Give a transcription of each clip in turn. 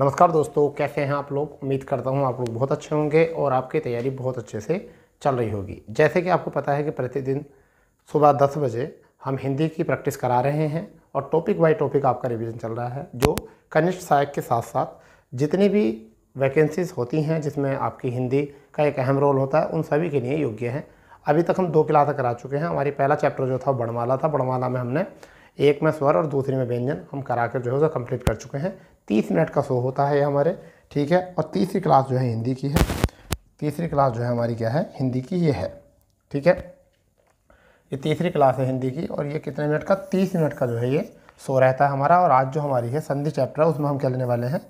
नमस्कार दोस्तों कैसे हैं आप लोग उम्मीद करता हूं आप लोग बहुत अच्छे होंगे और आपकी तैयारी बहुत अच्छे से चल रही होगी जैसे कि आपको पता है कि प्रतिदिन सुबह दस बजे हम हिंदी की प्रैक्टिस करा रहे हैं और टॉपिक बाय टॉपिक आपका रिवीजन चल रहा है जो कनिष्ठ सहायक के साथ साथ जितनी भी वैकेंसीज होती हैं जिसमें आपकी हिंदी का एक अहम रोल होता है उन सभी के लिए योग्य हैं अभी तक हम दो क्लास करा चुके हैं हमारी पहला चैप्टर जो था बड़माला था बड़माला में हमने एक में स्वर और दूसरी में व्यंजन हम करा कर जो है उसे कंप्लीट कर चुके हैं तीस मिनट का शो होता है ये हमारे ठीक है और तीसरी क्लास जो है हिंदी की है तीसरी क्लास जो है हमारी क्या है हिंदी की ये है ठीक है ये तीसरी क्लास है हिंदी की और ये कितने मिनट का तीस मिनट का जो है ये शो रहता है हमारा और आज जो हमारी है संधि चैप्टर है उसमें हम क्या लेने वाले हैं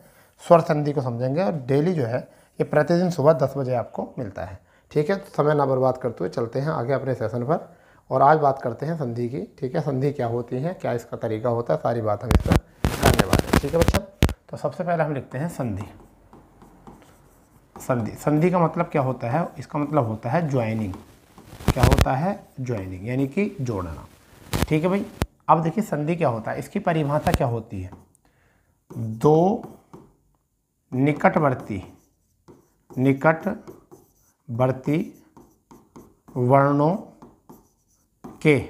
स्वर संधि को समझेंगे और डेली जो है ये प्रतिदिन सुबह दस बजे आपको मिलता है ठीक है तो समय ना बर्बाद करते हुए चलते हैं आगे अपने सेशन पर और आज बात करते हैं संधि की ठीक है संधि क्या होती है क्या इसका तरीका होता है सारी बात हम इस पर करने वाले हैं ठीक है बच्चा तो सबसे पहले हम लिखते हैं संधि संधि संधि का मतलब क्या होता है इसका मतलब होता है ज्वाइनिंग क्या होता है ज्वाइनिंग यानी कि जोड़ना ठीक है भाई अब देखिए संधि क्या होता है इसकी परिभाषा क्या होती है दो निकटवर्ती निकटवर्ती वर्णों के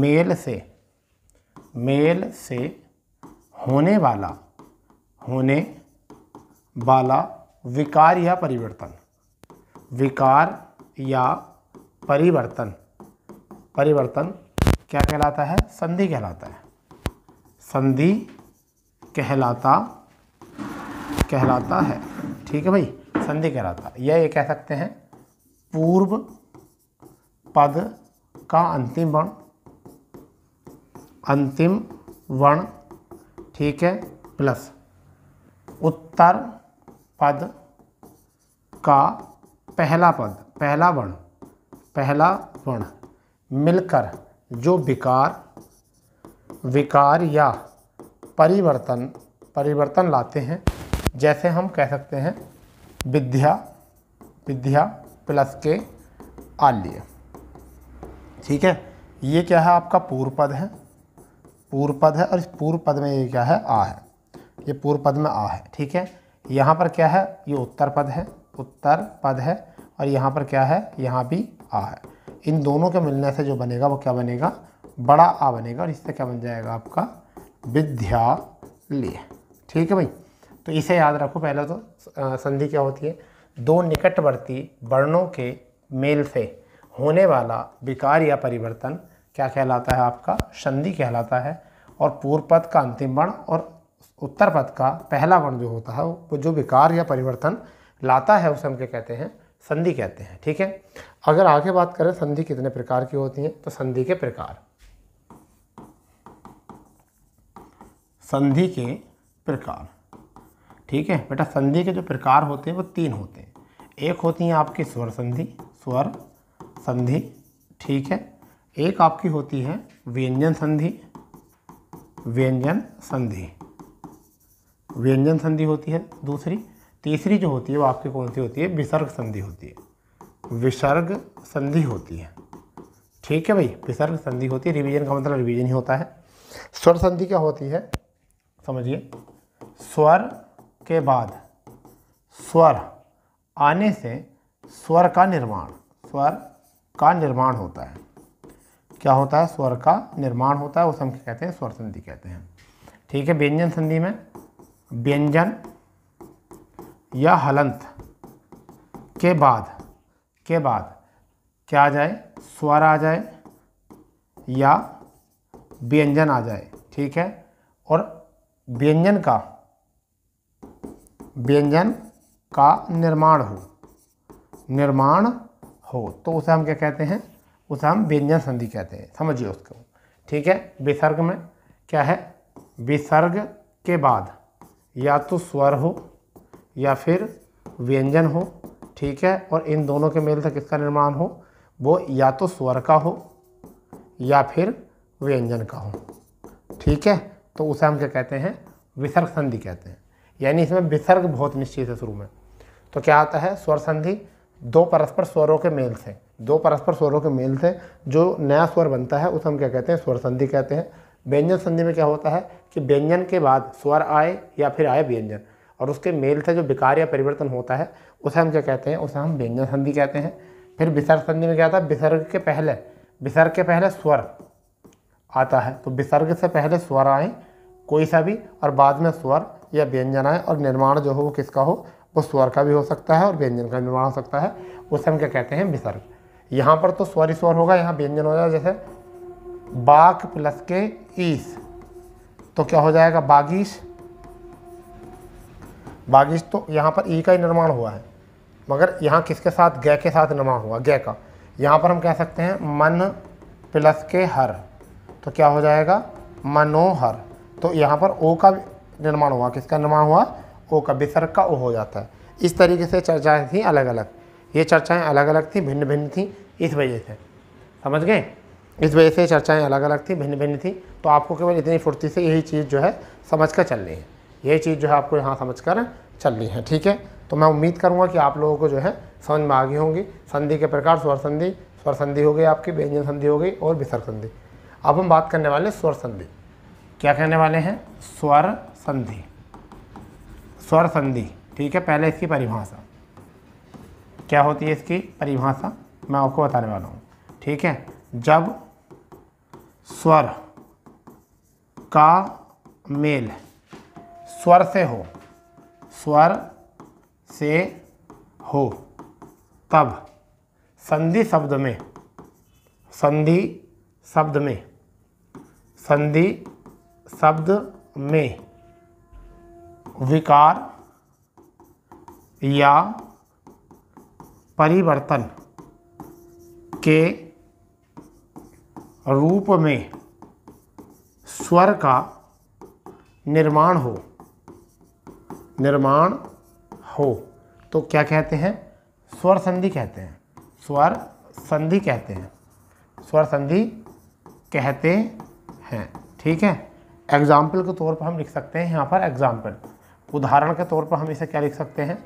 मेल से मेल से होने वाला होने वाला विकार या परिवर्तन विकार या परिवर्तन परिवर्तन क्या कहलाता है संधि कहलाता है संधि कहलाता कहलाता है ठीक है भाई संधि कहलाता यह ये कह सकते हैं पूर्व पद का अंतिम वर्ण अंतिम वर्ण ठीक है प्लस उत्तर पद का पहला पद पहला वर्ण पहला वर्ण मिलकर जो विकार विकार या परिवर्तन परिवर्तन लाते हैं जैसे हम कह सकते हैं विद्या विद्या प्लस के आल्य ठीक है ये क्या है आपका पूर्व पद है पूर्व पद है और इस पूर्व पद में ये क्या है आ है ये पूर्व पद में आ है ठीक है यहाँ पर क्या है ये उत्तर पद है उत्तर पद है और यहाँ पर क्या है यहाँ भी आ है इन दोनों के मिलने से जो बनेगा वो क्या बनेगा बड़ा आ बनेगा और इससे क्या बन जाएगा आपका विद्यालय ठीक है भाई तो इसे याद रखो पहले तो संधि क्या होती है दो निकटवर्ती वर्णों के मेल से होने वाला विकार या परिवर्तन क्या कहलाता है आपका संधि कहलाता है और पूर्व पद का अंतिम वर्ण और उत्तर पद का पहला वर्ण जो होता है वो जो विकार या परिवर्तन लाता है उसे हम क्या कहते हैं संधि कहते हैं ठीक है अगर आगे बात करें संधि कितने प्रकार की होती हैं तो संधि के प्रकार संधि के प्रकार ठीक है बेटा संधि के जो प्रकार होते हैं वो तीन होते हैं एक होती है आपकी स्वर संधि स्वर संधि ठीक है एक आपकी होती है व्यंजन संधि व्यंजन संधि व्यंजन संधि होती है दूसरी तीसरी जो होती है वो आपकी कौन सी होती है विसर्ग संधि होती है विसर्ग संधि होती है ठीक है भाई विसर्ग संधि होती है रिवीजन का मतलब रिवीजन ही होता है स्वर संधि क्या होती है समझिए स्वर के बाद स्वर आने से स्वर का निर्माण स्वर का निर्माण होता है क्या होता है स्वर का निर्माण होता है उसे हम क्या कहते हैं स्वर संधि कहते हैं ठीक है व्यंजन संधि में व्यंजन या हलंत के बाद के बाद क्या आ जाए स्वर आ जाए या व्यंजन आ जाए ठीक है और व्यंजन का व्यंजन का निर्माण हो निर्माण हो तो उसे हम क्या कहते हैं उसे हम व्यंजन संधि कहते हैं समझिए उसको ठीक है विसर्ग में क्या है विसर्ग के बाद या तो स्वर हो या फिर व्यंजन हो ठीक है और इन दोनों के मेल से किसका निर्माण हो वो या तो स्वर का हो या फिर व्यंजन का हो ठीक है तो उसे हम क्या कहते हैं विसर्ग संधि कहते हैं यानी इसमें विसर्ग बहुत निश्चित है शुरू में तो क्या आता है स्वर संधि दो परस्पर स्वरों के मेल से दो परस्पर स्वरों के मेल से जो नया स्वर बनता है उसे हम क्या कहते हैं स्वर संधि कहते हैं व्यंजन संधि में क्या होता है कि व्यंजन के बाद स्वर आए या फिर आए व्यंजन और उसके मेल से जो विकार या परिवर्तन होता है उसे हम क्या कहते हैं उसे हम व्यंजन संधि कहते हैं फिर विसर्ग संधि में क्या आता है विसर्ग के पहले विसर्ग के पहले स्वर आता है तो विसर्ग से पहले स्वर आए कोई सा भी और बाद में स्वर या व्यंजन आए और निर्माण जो हो वो किसका हो वो स्वर का भी हो सकता है और व्यंजन का निर्माण हो सकता है उसे हम क्या कहते हैं विसर्ग यहाँ पर तो स्वर स्वर होगा यहाँ व्यंजन हो जाएगा जैसे बाघ प्लस के ईस तो क्या हो जाएगा बागीश बागीश तो यहाँ पर ई का ही निर्माण हुआ है मगर यहाँ किसके साथ गै के साथ निर्माण हुआ गै का यहाँ पर हम कह सकते हैं मन प्लस के हर तो क्या हो जाएगा मनोहर तो यहाँ पर ओ का निर्माण हुआ किसका निर्माण हुआ ओ का विसर्ग का ओ हो जाता है इस तरीके से चर्चाएँ थी अलग अलग ये चर्चाएँ अलग अलग थी भिन्न भिन्न थी इस वजह से समझ गए इस वजह से चर्चाएं अलग अलग थी भिन्न भिन्न थी तो आपको केवल इतनी फुर्ती से यही चीज़ जो है समझ कर चलनी है यही चीज़ जो है आपको यहाँ समझ कर चलनी है ठीक है तो मैं उम्मीद करूँगा कि आप लोगों को जो है समझ में आगे होंगी संधि के प्रकार स्वर संधि स्वर संधि हो गई आपकी व्यंजन संधि हो गई और विसर्ग संधि अब हम बात करने वाले स्वर संधि क्या कहने वाले हैं स्वर संधि स्वर संधि ठीक है पहले इसकी परिभाषा क्या होती है इसकी परिभाषा मैं आपको बताने वाला हूँ ठीक है जब स्वर का मेल स्वर से हो स्वर से हो तब संधि शब्द में संधि शब्द में संधि शब्द में विकार या परिवर्तन के रूप में स्वर का निर्माण हो निर्माण हो तो क्या कहते हैं स्वर संधि कहते हैं स्वर संधि कहते हैं स्वर संधि कहते हैं ठीक है एग्जाम्पल के तौर पर हम लिख सकते हैं यहाँ पर एग्जाम्पल उदाहरण के तौर पर हम इसे क्या लिख सकते हैं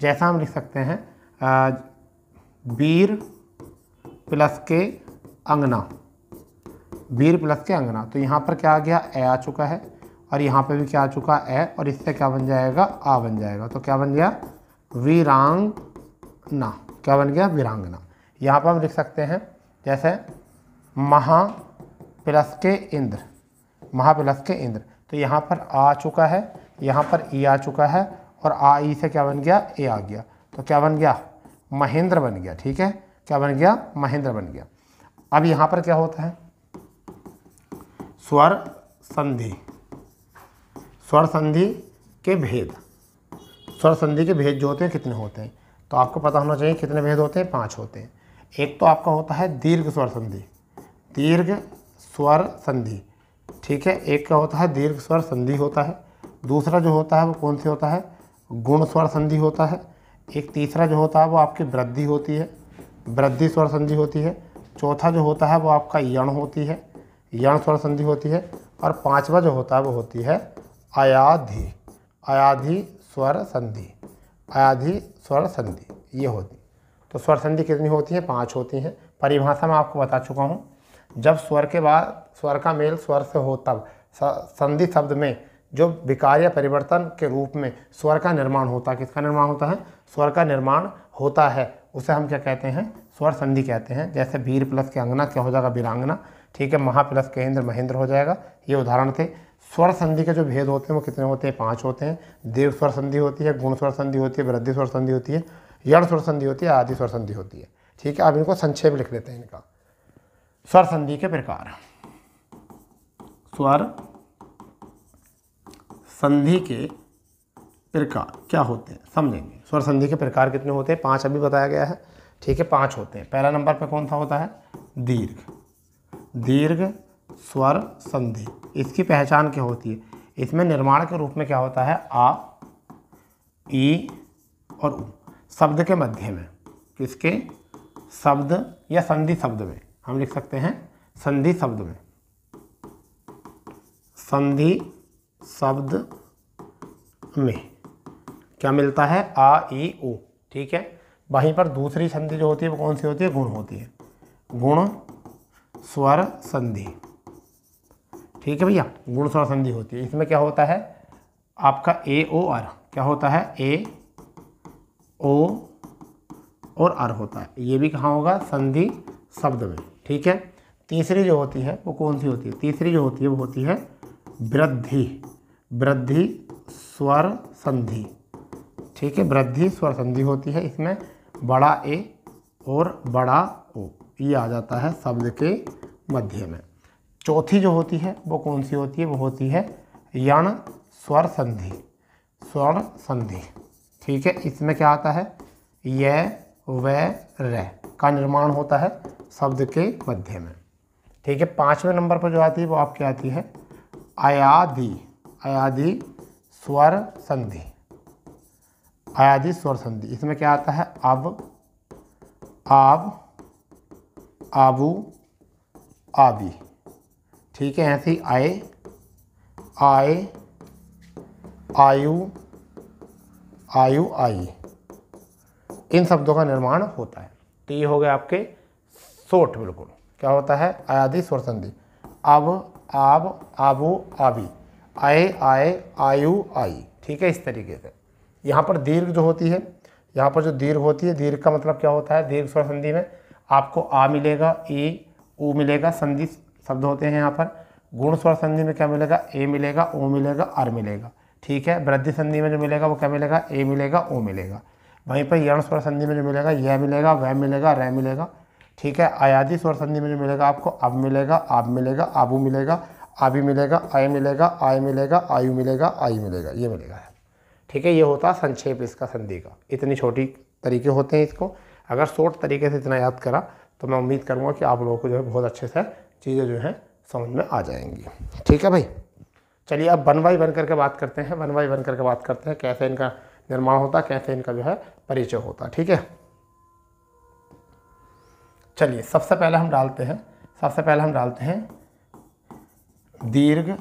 जैसा हम लिख सकते हैं वीर प्लस के अंगना वीर प्लस के अंगना तो यहाँ पर क्या आ गया ए आ चुका है और यहाँ पर भी क्या आ चुका ए और इससे क्या बन जाएगा आ बन जाएगा तो क्या बन गया वीरांगना क्या बन गया वीरांगना यहाँ पर हम लिख सकते हैं जैसे महा प्लस के इंद्र महा प्लस के इंद्र तो यहाँ पर आ चुका है यहाँ पर ई आ चुका है और आ ई से क्या बन गया ए आ गया तो क्या बन गया महेंद्र बन गया ठीक है क्या बन गया महेंद्र बन गया अब यहाँ पर क्या होता है स्वर संधि स्वर संधि के भेद स्वर संधि के भेद जो होते हैं कितने होते हैं तो आपको पता होना चाहिए कितने भेद होते हैं पांच होते हैं एक तो आपका होता है दीर्घ स्वर संधि दीर्घ स्वर संधि ठीक है एक का होता है दीर्घ स्वर संधि होता है दूसरा जो होता है वो कौन सी होता है गुण स्वर संधि होता है एक तीसरा जो होता है वो आपकी वृद्धि होती है वृद्धि स्वर संधि होती है चौथा जो होता है वो आपका यण होती है यण स्वर संधि होती है और पांचवा जो होता है वो होती है अयाधि अयाधि स्वर संधि अयाधि स्वर संधि ये होती तो स्वर संधि कितनी होती है पाँच होती हैं परिभाषा मैं आपको बता चुका हूँ जब स्वर के बाद स्वर का मेल स्वर से हो तब संधि शब्द में जो विकार या परिवर्तन के रूप में स्वर का निर्माण होता है किसका निर्माण होता है स्वर का निर्माण होता है उसे हम क्या कहते हैं स्वर संधि कहते हैं जैसे वीर प्लस के अंगना क्या हो जाएगा वीरांगना ठीक है महा प्लस केंद्र महेंद्र हो जाएगा ये उदाहरण थे स्वर संधि के जो भेद होते हैं वो कितने होते हैं पाँच होते हैं देव स्वर संधि होती है गुण स्वर संधि होती है वृद्धि स्वर संधि होती है यण स्वर संधि होती है आदि स्वर संधि होती है ठीक है अब इनको संक्षेप लिख लेते हैं इनका स्वर संधि के प्रकार स्वर संधि के प्रकार क्या होते हैं समझेंगे स्वर संधि के प्रकार कितने होते हैं पांच अभी बताया गया है ठीक है पांच होते हैं पहला नंबर पर कौन सा होता है दीर्घ दीर्घ स्वर संधि इसकी पहचान क्या होती है इसमें निर्माण के रूप में क्या होता है आ ई और उ शब्द के मध्य में किसके शब्द या संधि शब्द में हम लिख सकते हैं संधि शब्द में संधि शब्द में क्या मिलता है आ ई ओ ठीक है वहीं पर दूसरी संधि जो होती है वो कौन सी होती है गुण होती है गुण स्वर संधि ठीक है भैया गुण स्वर संधि होती है इसमें क्या होता है आपका ए ओ आर क्या होता है ए ओ और आर होता है ये भी कहाँ होगा संधि शब्द में ठीक है तीसरी जो होती है वो कौन सी होती है तीसरी जो होती है वो होती है वृद्धि वृद्धि स्वर संधि ठीक है वृद्धि स्वर संधि होती है इसमें बड़ा ए और बड़ा ओ ये आ जाता है शब्द के मध्य में चौथी जो होती है वो कौन सी होती है वो होती है यण स्वर संधि स्वर संधि ठीक है इसमें क्या आता है य व र का निर्माण होता है शब्द के मध्य में ठीक है पाँचवें नंबर पर जो आती है वो आपकी आती है अयादि अयादि स्वर संधि आयादित स्वर संधि इसमें क्या आता है अब आब आबू आबी ठीक है ऐसे ही आए आए आयु आयु आई इन शब्दों का निर्माण होता है तो ये हो गए आपके सोठ बिल्कुल क्या होता है आयादि स्वर संधि अब आब आबू आबी आए आए आयु आई ठीक है इस तरीके से यहाँ पर दीर्घ जो होती है यहाँ पर जो दीर्घ होती है दीर्घ का मतलब क्या होता है दीर्घ स्वर संधि में आपको आ मिलेगा ए ओ मिलेगा संधि शब्द होते हैं यहाँ पर गुण स्वर संधि में क्या मिलेगा ए मिलेगा ओ मिलेगा आर मिलेगा ठीक है वृद्धि संधि में जो मिलेगा वो क्या मिलेगा ए मिलेगा ओ मिलेगा वहीं पर यण स्वर संधि में जो मिलेगा यह मिलेगा वह मिलेगा रह मिलेगा ठीक है आयादी स्वर संधि में जो मिलेगा आपको अब मिलेगा आप मिलेगा आबू मिलेगा अभी मिलेगा आय मिलेगा आय मिलेगा आयु मिलेगा आयु मिलेगा ये मिलेगा ठीक है ये होता संक्षेप इसका संधि का इतनी छोटी तरीके होते हैं इसको अगर शॉर्ट तरीके से इतना याद करा तो मैं उम्मीद करूँगा कि आप लोगों को जो है बहुत अच्छे से चीज़ें जो हैं समझ में आ जाएंगी ठीक है भाई चलिए अब वन बाई वन करके बात करते हैं वन बाई वन करके बात करते हैं कैसे इनका निर्माण होता है कैसे इनका जो है परिचय होता ठीक है चलिए सबसे पहले हम डालते हैं सबसे पहले हम डालते हैं दीर्घ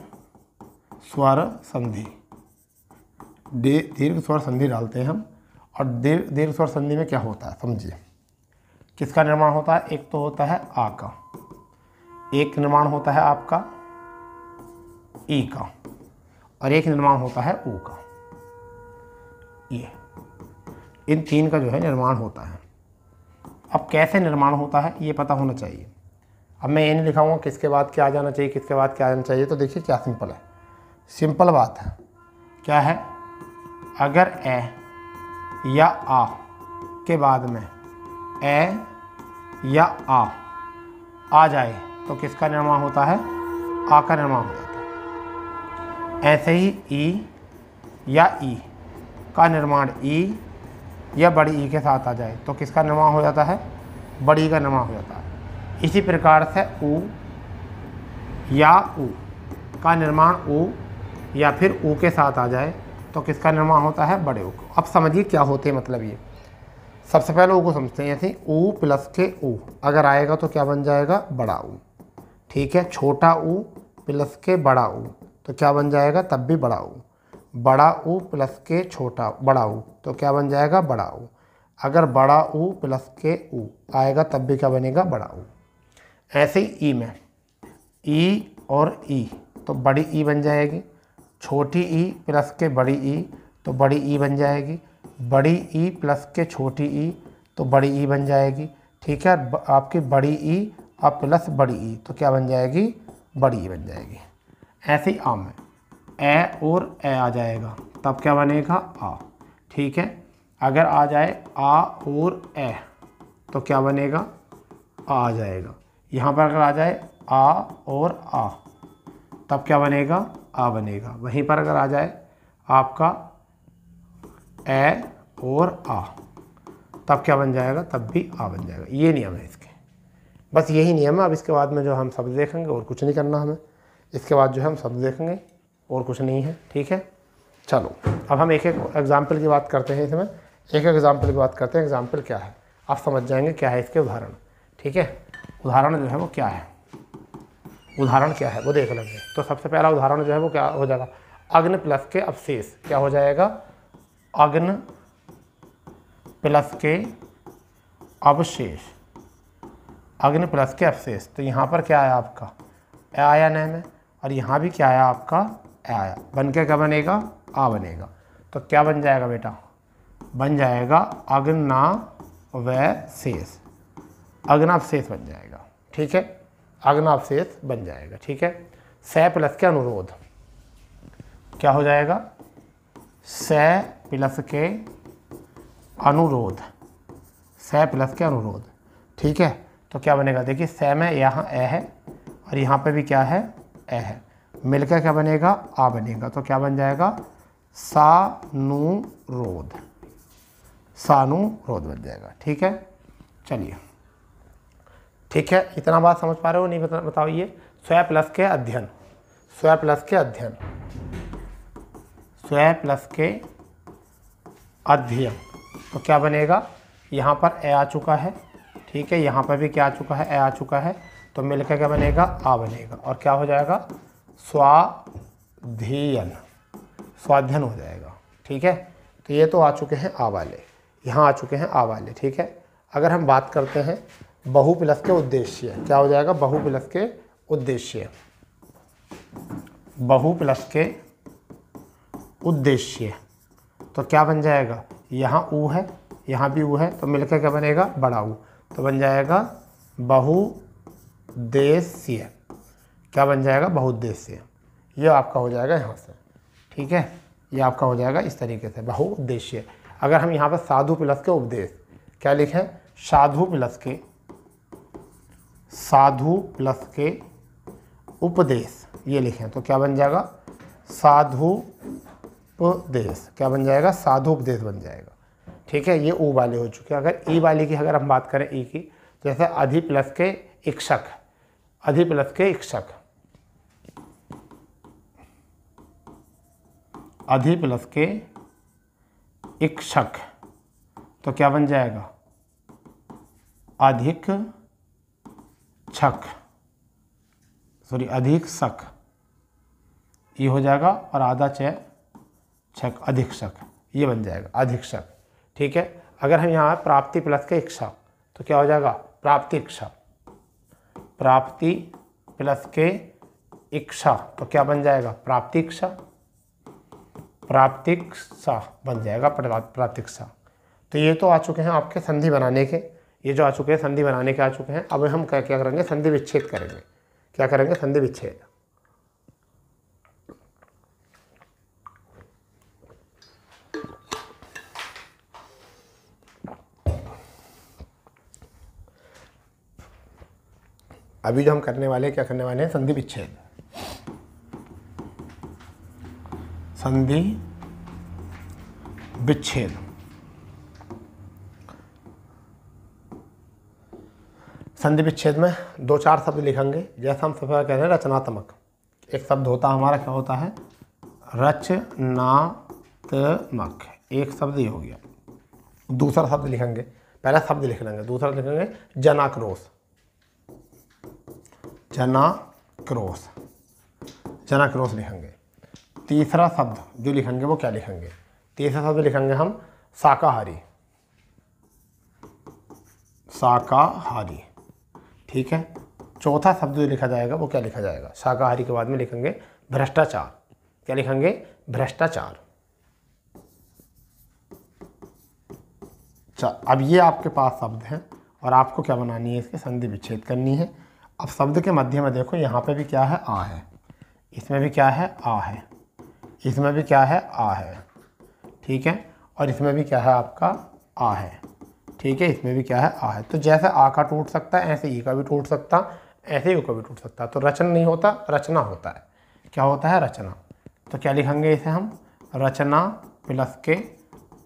स्वर संधि दे दीर्घ स्वर संधि डालते हैं हम और दीर्घ स्वर संधि में क्या होता है समझिए किसका निर्माण होता है एक तो होता है आ का एक निर्माण होता है आपका ई का और एक निर्माण होता है ओ का ये इन तीन का जो है निर्माण होता है अब कैसे निर्माण होता है ये पता होना चाहिए अब मैं ये नहीं लिखाऊंगा किसके बाद क्या आ जाना चाहिए किसके बाद क्या आना चाहिए तो देखिए क्या सिंपल है सिंपल बात है क्या है अगर ए या आ के बाद में ए या आ आ जाए तो किसका निर्माण होता है आ का निर्माण हो जाता है ऐसे ही ई या ई का निर्माण ई या बड़ी ई के साथ आ जाए तो किसका निर्माण हो जाता है बड़ी का निर्माण हो जाता है इसी प्रकार से ऊ या ऊ का निर्माण उ या फिर ऊ के साथ आ जाए तो किसका निर्माण होता है बड़े ओ को अब समझिए क्या होते हैं मतलब ये सबसे पहले ओ को समझते हैं ऐसे ओ प्लस के ओ अगर आएगा तो क्या बन जाएगा बड़ा ऊ ठीक है छोटा ऊ प्लस के बड़ा ऊ तो क्या बन जाएगा तब भी बड़ा ऊ बड़ा ओ प्लस के छोटा बड़ा ऊ तो क्या बन जाएगा बड़ा ऊ अगर बड़ा ओ प्लस के ओ आएगा तब भी क्या बनेगा बड़ा ऊ ऐसे ही ई में ई और ई तो बड़ी ई बन जाएगी छोटी ई प्लस के बड़ी ई तो बड़ी ई बन जाएगी बड़ी ई प्लस के छोटी ई तो बड़ी ई बन जाएगी ठीक है आपकी बड़ी ई और प्लस बड़ी ई तो क्या बन जाएगी बड़ी ई बन जाएगी ऐसे ही आम है ए और ए आ जाएगा तब क्या बनेगा आ ठीक है अगर आ जाए आ और ए तो क्या बनेगा आ जाएगा यहाँ पर अगर आ जाए आ और आ तब क्या बनेगा आ बनेगा वहीं पर अगर आ जाए आपका ए और आ तब क्या बन जाएगा तब भी आ बन जाएगा ये नियम है इसके बस यही नियम है अब इसके बाद में जो हम शब्द देखेंगे और कुछ नहीं करना हमें इसके बाद जो है हम शब्द देखेंगे और कुछ नहीं है ठीक है चलो अब हम एक एक एग्ज़ाम्पल की बात करते हैं इसमें एक एक एग्ज़ाम्पल की बात करते हैं एग्ज़ाम्पल क्या है आप समझ जाएंगे क्या है इसके उदाहरण ठीक है उदाहरण जो है वो क्या है उदाहरण क्या है वो देख लेंगे तो सबसे पहला उदाहरण जो है वो क्या हो जाएगा अग्न प्लस के अवशेष क्या हो जाएगा अग्न प्लस के अवशेष अग्नि प्लस के अवशेष तो यहाँ पर क्या आया आपका ए आया नए में और यहाँ भी क्या आया आपका आया बन के क्या बनेगा आ बनेगा तो क्या बन जाएगा बेटा बन जाएगा अग्ना व शेष अग्नावशेष बन जाएगा ठीक है अग्नावशेष बन जाएगा ठीक है स प्लस के अनुरोध क्या हो जाएगा स प्लस के अनुरोध स प्लस के अनुरोध ठीक है तो क्या बनेगा देखिए स में यहाँ ए है और यहाँ पे भी क्या है ए है मिलकर क्या बनेगा आ बनेगा तो क्या बन जाएगा सानुरोध सानुरोध बन जाएगा ठीक है चलिए ठीक है इतना बात समझ पा रहे हो नहीं बता, बताओ ये स्वय प्लस के अध्ययन स्वय प्लस के अध्ययन स्वय प्लस के अध्ययन तो क्या बनेगा यहाँ पर ए आ चुका है ठीक है यहाँ पर भी क्या आ चुका है ए आ चुका है तो मिलकर क्या बनेगा आ बनेगा और क्या हो जाएगा स्वाध्ययन स्वाध्ययन हो जाएगा ठीक है तो ये तो आ चुके हैं आ वाले यहाँ आ चुके हैं आ वाले ठीक है अगर हम बात करते हैं बहु प्लस के उद्देश्य क्या हो जाएगा बहु प्लस के उद्देश्य बहु प्लस के उद्देश्य तो क्या बन जाएगा यहाँ ऊ है यहाँ भी ऊ है तो मिलकर क्या बनेगा बड़ा ऊ तो बन जाएगा बहुद्देश्य क्या बन जाएगा बहुद्देश्य ये आपका हो जाएगा यहाँ से ठीक है ये आपका हो जाएगा इस तरीके से बहुउद्देश्य अगर हम यहाँ पर साधु प्लस के उपदेश क्या लिखें साधु प्लस के साधु प्लस के उपदेश ये लिखें तो क्या बन जाएगा साधु उपदेश क्या बन जाएगा साधु उपदेश बन जाएगा ठीक है ये ओ वाले हो चुके अगर ई वाले की अगर हम बात करें ई की जैसे अधि प्लस के इक्षक अधि प्लस के इक्षक अधि प्लस के इक्षक तो क्या बन जाएगा अधिक छक सॉरी अधिक शक ये हो जाएगा और आधा चय छक अधिक शक ये बन जाएगा अधिक शक ठीक है अगर हम यहाँ प्राप्ति प्लस के इच्छा तो क्या हो जाएगा प्राप्ति इच्छा प्राप्ति प्लस के इच्छा तो क्या बन जाएगा प्राप्ति इच्छा प्राप्तिक्षा बन जाएगा प्राप्तिक्षा तो ये तो आ चुके हैं आपके संधि बनाने के ये जो आ चुके हैं संधि बनाने के आ चुके हैं अब हम क्या क्या करेंगे संधि विच्छेद करेंगे क्या करेंगे संधि विच्छेद अभी जो हम करने वाले क्या करने वाले हैं संधि विच्छेद संधि विच्छेद संधि विच्छेद में दो चार शब्द लिखेंगे जैसा हम सबसे कह रहे हैं रचनात्मक एक शब्द होता हमारा क्या होता है रचनात्मक एक शब्द ये हो गया दूसरा शब्द लिखेंगे पहला शब्द लिख लेंगे दूसरा लिखेंगे जनाक्रोश जनाक्रोश जनाक्रोश लिखेंगे तीसरा शब्द जो लिखेंगे वो क्या लिखेंगे तीसरा शब्द लिखेंगे हम शाकाहारी शाकाहारी ठीक है चौथा शब्द जो लिखा जाएगा वो क्या लिखा जाएगा शाकाहारी के बाद में लिखेंगे भ्रष्टाचार क्या लिखेंगे भ्रष्टाचार अब ये आपके पास शब्द हैं और आपको क्या बनानी है इसके संधि विच्छेद करनी है अब शब्द के मध्य में देखो यहाँ पे भी क्या है आ है इसमें भी क्या है आ है इसमें भी क्या है आ है ठीक है और इसमें भी क्या है आपका आ है ठीक है इसमें भी क्या है आ है तो जैसे आ का टूट सकता है ऐसे ई का भी टूट सकता ऐसे यू का भी टूट सकता तो रचन नहीं होता रचना होता है क्या होता है रचना तो क्या लिखेंगे इसे हम रचना प्लस के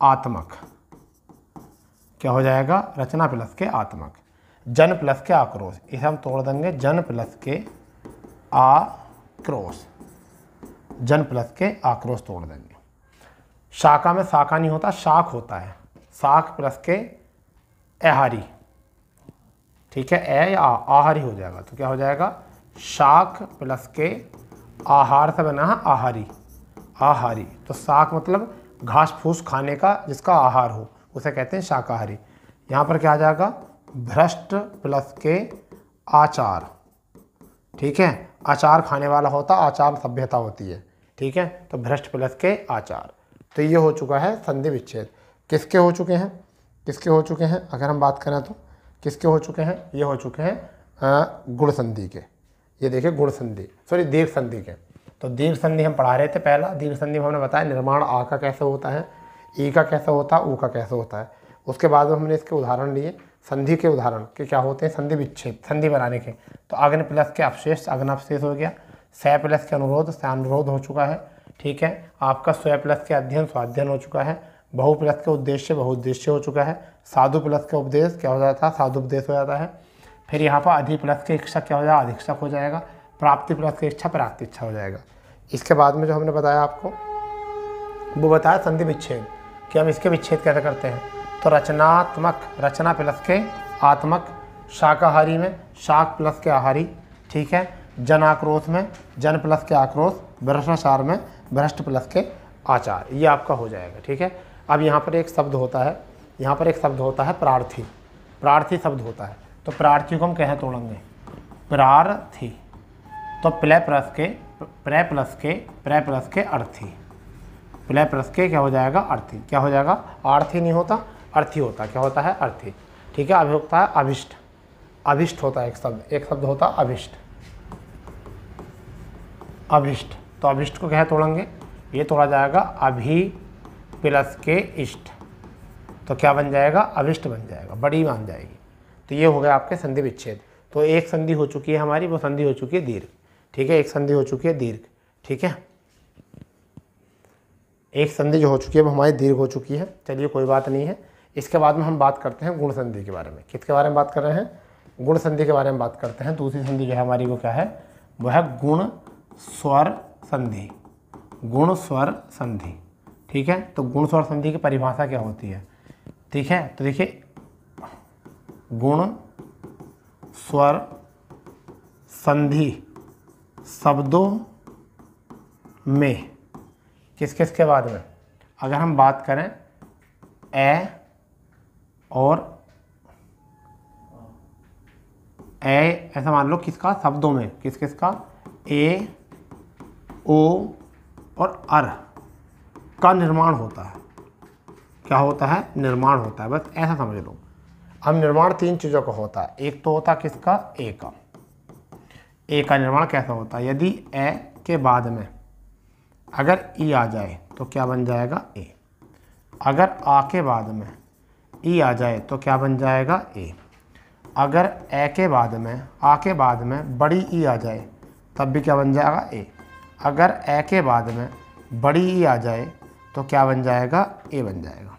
आत्मक क्या हो जाएगा रचना प्लस के आत्मक जन प्लस के आक्रोश इसे हम तोड़ देंगे जन प्लस के आक्रोश जन प्लस के आक्रोश तोड़ देंगे शाखा में शाखा नहीं होता शाख होता है शाख प्लस के एहारी ठीक है ए या आहारी हो जाएगा तो क्या हो जाएगा शाख प्लस के आहार से बना है आहारी आहारी तो शाक मतलब घास फूस खाने का जिसका आहार हो उसे कहते हैं शाकाहारी यहाँ पर क्या आ जाएगा भ्रष्ट प्लस के आचार ठीक है आचार खाने वाला होता आचार सभ्यता होती है ठीक है तो भ्रष्ट प्लस के आचार तो ये हो चुका है संधि विच्छेद किसके हो चुके हैं किसके हो चुके हैं अगर हम बात करें तो किसके हो चुके हैं ये हो चुके हैं गुण संधि के ये देखिए गुण संधि सॉरी दीर्घ संधि के तो दीर्घ संधि हम पढ़ा रहे थे पहला दीर्घ संधि में हमने बताया निर्माण आ का कैसे होता है ई का कैसे होता है ऊ का कैसे होता है उसके बाद में हमने इसके उदाहरण लिए संधि के उदाहरण के क्या होते हैं संधि विच्छेद संधि बनाने के तो अग्नि प्लस के अवशेष अग्न अवशेष हो गया सय प्लस के अनुरोध अनुरोध हो चुका है ठीक है आपका स्वय प्लस के अध्ययन स्वाध्ययन हो चुका है बहुपलथ के उद्देश्य बहुउद्देश्य हो चुका है साधु प्लस का उपदेश क्या हो जाता है साधु उपदेश हो जाता है फिर यहाँ पर अधिप्लस की इच्छा क्या हो जाएगा अधिक्षक हो जाएगा प्राप्ति प्लस की इच्छा प्राप्ति इच्छा हो जाएगा इसके बाद में जो हमने बताया आपको वो बताया संधि विच्छेद कि हम इसके विच्छेद कैसे करते हैं तो रचनात्मक रचना प्लस के आत्मक शाकाहारी में शाक प्लस के आहारी ठीक है जन आक्रोश में जन प्लस के आक्रोश भ्रष्टाचार में भ्रष्ट प्लस के आचार ये आपका हो जाएगा ठीक है अब यहाँ पर एक शब्द होता है यहाँ पर एक शब्द होता है प्रार्थी प्रार्थी शब्द होता है तो प्रार्थी को हम कहें तोड़ेंगे प्रार्थी तो प्ले प्लस के प्रे प्लस के प्रे प्लस के अर्थी प्ले प्लस के क्या हो जाएगा अर्थी क्या हो जाएगा आर्थी नहीं होता अर्थी होता क्या होता है अर्थी ठीक है अभी होता है अभिष्ट अभिष्ट होता है एक शब्द एक शब्द होता है अभिष्ट अभिष्ट तो अभिष्ट को क्या तोड़ेंगे ये तोड़ा जाएगा अभी प्लस के इष्ट तो क्या बन जाएगा अविष्ट बन जाएगा बड़ी मान जाएगी तो ये हो गया आपके संधि विच्छेद तो एक संधि हो चुकी है हमारी वो संधि हो चुकी है दीर्घ ठीक है एक संधि हो चुकी है दीर्घ ठीक है एक संधि जो हो चुकी है वो हमारी दीर्घ हो चुकी है चलिए कोई बात नहीं है इसके बाद में हम बात करते हैं गुण संधि के बारे में किसके बारे में बात कर रहे हैं गुण संधि के बारे में बात करते हैं दूसरी संधि जो है हमारी वो क्या है वह गुण स्वर संधि गुण स्वर संधि ठीक है तो गुण स्वर संधि की परिभाषा क्या होती है ठीक है तो देखिए गुण स्वर संधि शब्दों में किस किस के बाद में अगर हम बात करें ए और ए ऐसा मान लो किसका शब्दों में किस किस का ए ओ और अर का निर्माण होता है क्या होता है निर्माण होता है बस ऐसा समझ लो अब निर्माण तीन चीज़ों का होता है एक तो होता है किसका ए का ए का निर्माण कैसा होता है यदि ए के बाद में अगर ई e आ जाए तो क्या बन जाएगा ए अगर आ के बाद में ई e आ जाए तो क्या बन जाएगा ए अगर ए के बाद में आ के बाद में बड़ी ई e आ जाए तब भी क्या बन जाएगा ए अगर ए के बाद में बड़ी ई आ जाए तो क्या बन जाएगा ए बन जाएगा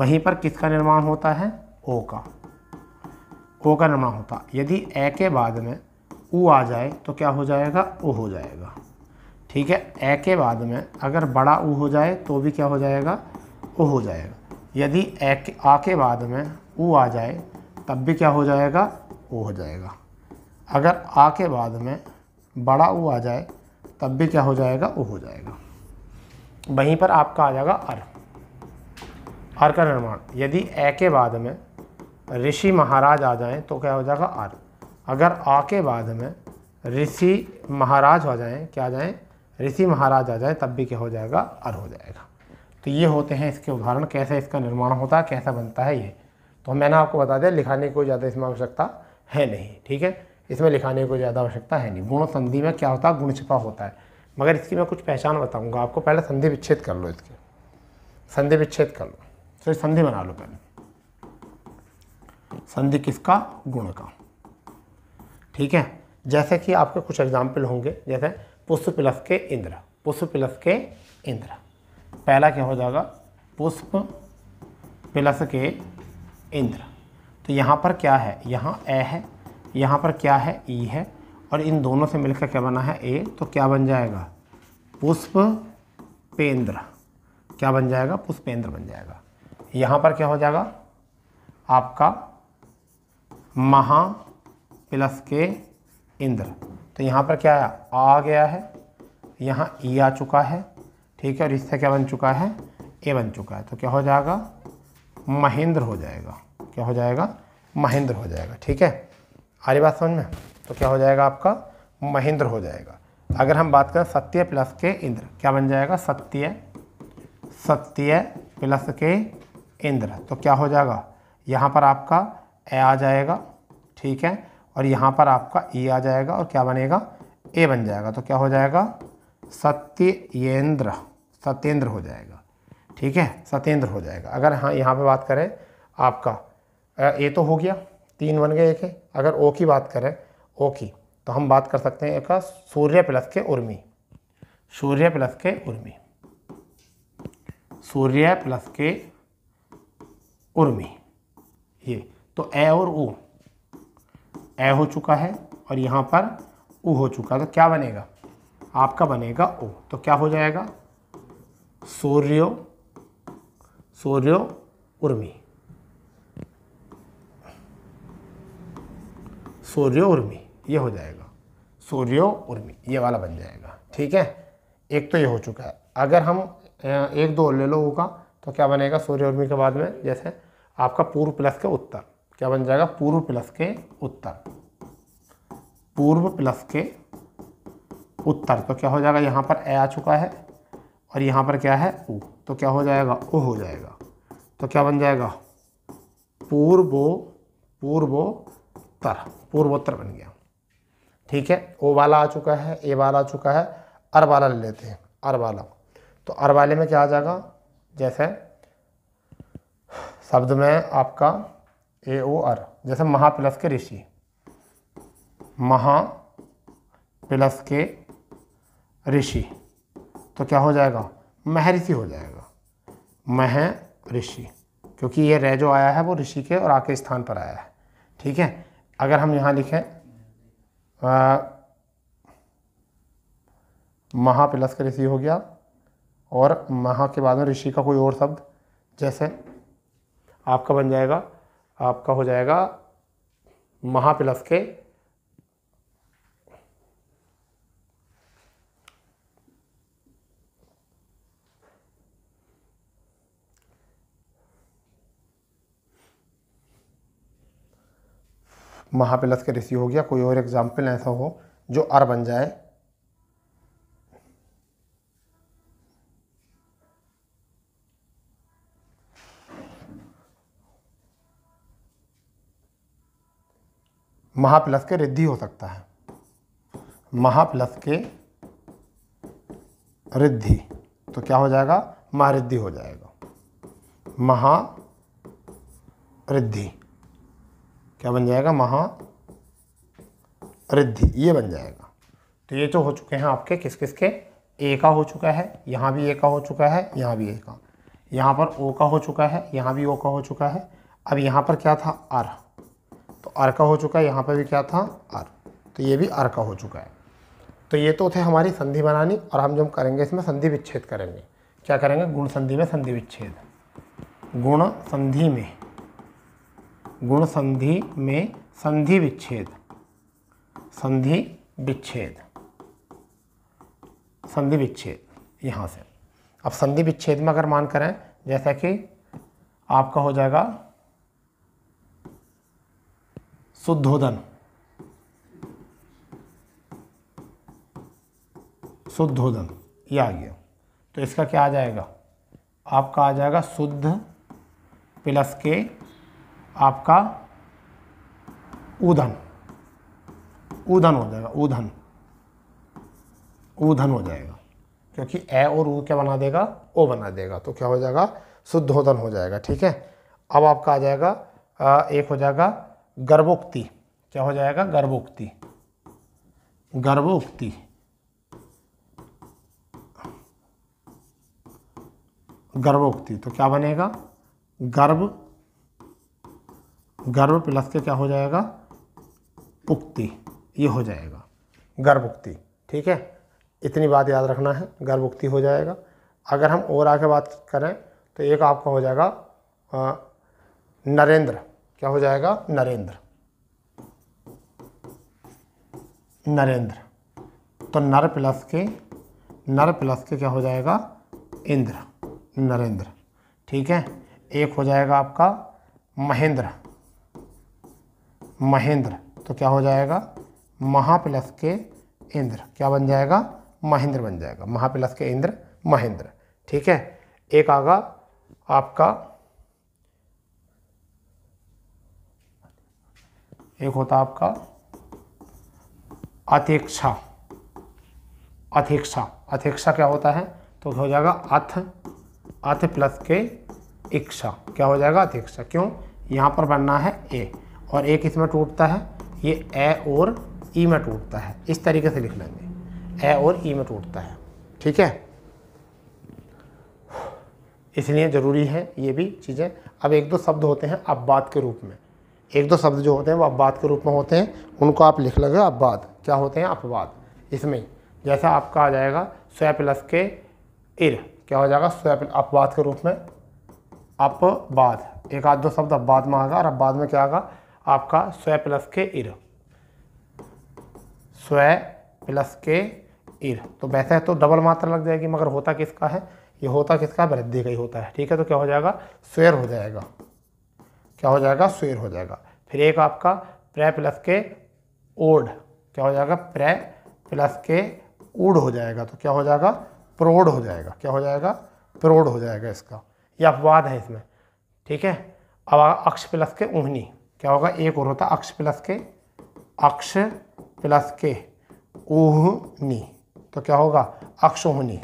वहीं पर किसका निर्माण होता है ओ का ओ का निर्माण होता यदि ए के बाद में उ आ जाए तो क्या हो जाएगा ओ हो जाएगा ठीक है ए के बाद में अगर बड़ा ऊ हो जाए तो भी क्या हो जाएगा ओ हो जाएगा यदि ए के आ के बाद में ऊ आ जाए तब भी क्या हो जाएगा ओ हो जाएगा अगर आ के बाद में बड़ा ऊ आ जाए तब भी क्या हो जाएगा ओ हो जाएगा वहीं पर आपका आ जाएगा अर अर का निर्माण यदि ए के बाद में ऋषि महाराज आ जाएं तो क्या हो जाएगा अर अगर आ के बाद में ऋषि महाराज हो जाएं क्या जाएं ऋषि महाराज आ जाएं तब भी क्या हो जाएगा अर हो जाएगा तो ये होते हैं इसके उदाहरण कैसे इसका निर्माण होता है कैसा बनता है ये तो मैंने आपको बता दिया लिखाने की कोई ज़्यादा इसमें आवश्यकता है नहीं ठीक है इसमें लिखाने की कोई ज़्यादा आवश्यकता है नहीं गुण संधि में क्या होता है गुण छिपा होता है मगर इसकी मैं कुछ पहचान बताऊंगा आपको पहले संधि विच्छेद कर लो इसके संधि विच्छेद कर लो तो संधि बना लो पहले संधि किसका गुण का ठीक है जैसे कि आपके कुछ एग्जाम्पल होंगे जैसे पुष्प प्लस के इंद्र पुष्प प्लस के इंद्र पहला क्या हो जाएगा पुष्प प्लस के इंद्र तो यहाँ पर क्या है यहाँ ए है यहाँ पर क्या है ई है और इन दोनों से मिलकर क्या बना है ए तो क्या बन जाएगा पुष्प पेंद्र क्या बन जाएगा पुष्पेंद्र बन जाएगा यहाँ पर क्या हो जाएगा आपका महा प्लस के इंद्र तो यहाँ पर क्या आया आ गया है यहाँ ई आ चुका है ठीक है और इससे क्या बन चुका है ए बन चुका है तो क्या हो जाएगा महेंद्र हो जाएगा क्या हो जाएगा महेंद्र हो जाएगा ठीक है आ रही बात समझ में तो क्या हो जाएगा आपका महेंद्र हो जाएगा अगर हम बात करें सत्य प्लस के इंद्र क्या बन जाएगा सत्य सत्य प्लस के इंद्र तो क्या हो जाएगा यहाँ पर आपका ए आ जाएगा ठीक है और यहाँ पर आपका ई आ जाएगा और क्या बनेगा ए बन जाएगा तो क्या हो जाएगा सत्येंद्र सत्येंद्र हो जाएगा ठीक है सत्येंद्र हो जाएगा अगर हाँ यहाँ पे बात करें आपका ए तो हो गया तीन बन गए एक है अगर ओ की बात करें ओके तो हम बात कर सकते हैं एक सूर्य प्लस के उर्मी सूर्य प्लस के उर्मी सूर्य प्लस के उर्मी ये तो ए और ऊ ए हो चुका है और यहाँ पर ऊ हो चुका है तो क्या बनेगा आपका बनेगा ओ तो क्या हो जाएगा सूर्यो सूर्यो उर्मी सूर्यो उर्मी ये हो जाएगा सूर्यो उर्मी ये वाला बन जाएगा ठीक है एक तो ये हो चुका है अगर हम एक दो ले लो होगा तो क्या बनेगा सूर्य उर्मी के बाद में जैसे आपका पूर्व प्लस के उत्तर क्या बन जाएगा पूर्व प्लस के उत्तर पूर्व प्लस के उत्तर तो क्या हो जाएगा यहाँ पर ए आ चुका है और यहाँ पर क्या है ऊ तो क्या हो जाएगा ओ हो जाएगा तो क्या बन जाएगा पूर्वो पूर्वोत्तर पूर्वोत्तर बन गया ठीक है ओ वाला आ चुका है ए वाला आ चुका है अर वाला ले लेते हैं अर वाला तो अर वाले में क्या आ जाएगा जैसे शब्द में आपका ए ओ अर जैसे महा प्लस के ऋषि महा प्लस के ऋषि तो क्या हो जाएगा महर्षि हो जाएगा मह ऋषि क्योंकि ये रह जो आया है वो ऋषि के और आके स्थान पर आया है ठीक है अगर हम यहाँ लिखें महा प्लस का ऋषि हो गया और महा के बाद में ऋषि का कोई और शब्द जैसे आपका बन जाएगा आपका हो जाएगा महा प्लस के महाप्लस के ऋषि हो गया कोई और एग्ज़ाम्पल ऐसा हो जो आर बन जाए महाप्लस के रिद्धि हो सकता है महाप्लस के रिद्धि तो क्या हो जाएगा महारिद्धि हो जाएगा महा रिद्धि क्या बन जाएगा रिद्धि ये बन जाएगा तो ये जो हो चुके हैं आपके किस किस के ए का हो चुका है यहाँ भी ए का हो चुका है यहाँ भी ए का यहाँ पर ओ का हो चुका है यहाँ भी ओ का हो चुका है अब यहाँ पर क्या था आर तो आर का हो चुका है यहाँ पर भी क्या था आर तो ये भी आर का हो चुका है तो ये तो थे हमारी संधि बनानी और हम जो करेंगे इसमें संधि विच्छेद करेंगे क्या करेंगे गुण संधि में संधि विच्छेद गुण संधि में गुण संधि में संधि विच्छेद संधि विच्छेद संधि विच्छेद यहाँ से अब संधि विच्छेद में अगर मान करें जैसा कि आपका हो जाएगा शुद्धोदन शुद्धोदन ये आ गया तो इसका क्या आ जाएगा आपका आ जाएगा शुद्ध प्लस के आपका ऊधन ऊधन हो जाएगा ऊधन ऊधन हो जाएगा क्योंकि ए और ऊ क्या बना देगा ओ बना देगा तो क्या हो जाएगा शुद्धोधन हो जाएगा ठीक है अब आपका आ जाएगा आ, एक हो जाएगा गर्भोक्ति क्या हो जाएगा गर्भोक्ति गर्भोक्ति गर्भोक्ति तो क्या बनेगा गर्भ गर्भ प्लस के क्या हो जाएगा पुक्ति ये हो जाएगा गर्भुक्ति ठीक है इतनी बात याद रखना है गर्भुक्ति हो जाएगा अगर हम और आगे बात करें तो एक आपका हो जाएगा नरेंद्र क्या हो जाएगा नरेंद्र नरेंद्र तो नर प्लस के नर प्लस के क्या हो जाएगा इंद्र नरेंद्र ठीक है एक हो जाएगा आपका महेंद्र महेंद्र तो क्या हो जाएगा महा प्लस के इंद्र क्या बन जाएगा महेंद्र बन जाएगा महा प्लस के इंद्र महेंद्र ठीक है एक आगा आपका एक होता आपका अतिक्षा अतिक्षा अतिक्षा क्या होता है तो हो जाएगा अथ अथ प्लस के इच्छा क्या हो जाएगा अतिक्षा क्यों यहां पर बनना है ए और एक इसमें टूटता है ये ए और ई में टूटता है इस तरीके से लिख लेंगे ए और ई में टूटता है ठीक है इसलिए ज़रूरी है ये भी चीज़ें अब एक दो शब्द होते हैं अब्बाद के रूप में एक दो शब्द जो होते हैं वो अब्बाद के रूप में होते हैं उनको आप लिख लेंगे अब्बाद क्या होते हैं अपवाद इसमें जैसा आपका आ जाएगा स्वय प्लस के इर क्या हो जाएगा स्वय अपवाद के रूप में अपवाद एक आध दो शब्द अब्बाद में आएगा और बाद में क्या आएगा आपका स्वय प्लस के इर स्वय प्लस के इर तो वैसे तो डबल मात्रा लग जाएगी मगर होता किसका है ये होता किसका वृद्धि का ही होता है ठीक है तो क्या हो जाएगा स्वेर हो जाएगा क्या हो जाएगा स्वेर हो जाएगा फिर एक आपका प्रे प्लस के ओड क्या हो जाएगा प्रे प्लस के ऊड हो जाएगा तो क्या हो जाएगा प्रोड हो जाएगा क्या हो जाएगा प्रोड हो जाएगा इसका यह अपवाद है इसमें ठीक है अब अक्ष प्लस के उहनी क्या होगा एक और होता अक्ष प्लस के अक्ष प्लस के ओहनी तो क्या होगा अक्षोहनी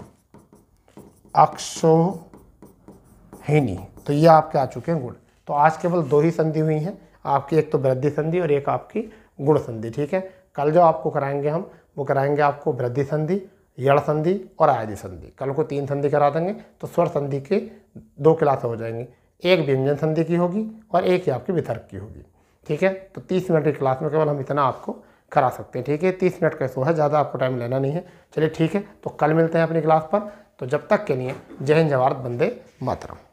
अक्षोहिनी तो ये आपके आ चुके हैं गुण तो आज केवल दो ही संधि हुई हैं आपकी एक तो वृद्धि संधि और एक आपकी गुण संधि ठीक है कल जो आपको कराएंगे हम वो कराएंगे आपको वृद्धि संधि यड़ संधि और आयदि संधि कल को तीन संधि करा देंगे तो स्वर संधि के दो क्लास हो जाएंगे एक व्यंजन संधि की होगी और एक ही आपकी वितर्क की होगी ठीक है तो तीस मिनट की क्लास में केवल हम इतना आपको करा सकते हैं ठीक है तीस मिनट का शो है ज़्यादा आपको टाइम लेना नहीं है चलिए ठीक है तो कल मिलते हैं अपनी क्लास पर तो जब तक के लिए जय हिंद जवाहर बंदे मातरम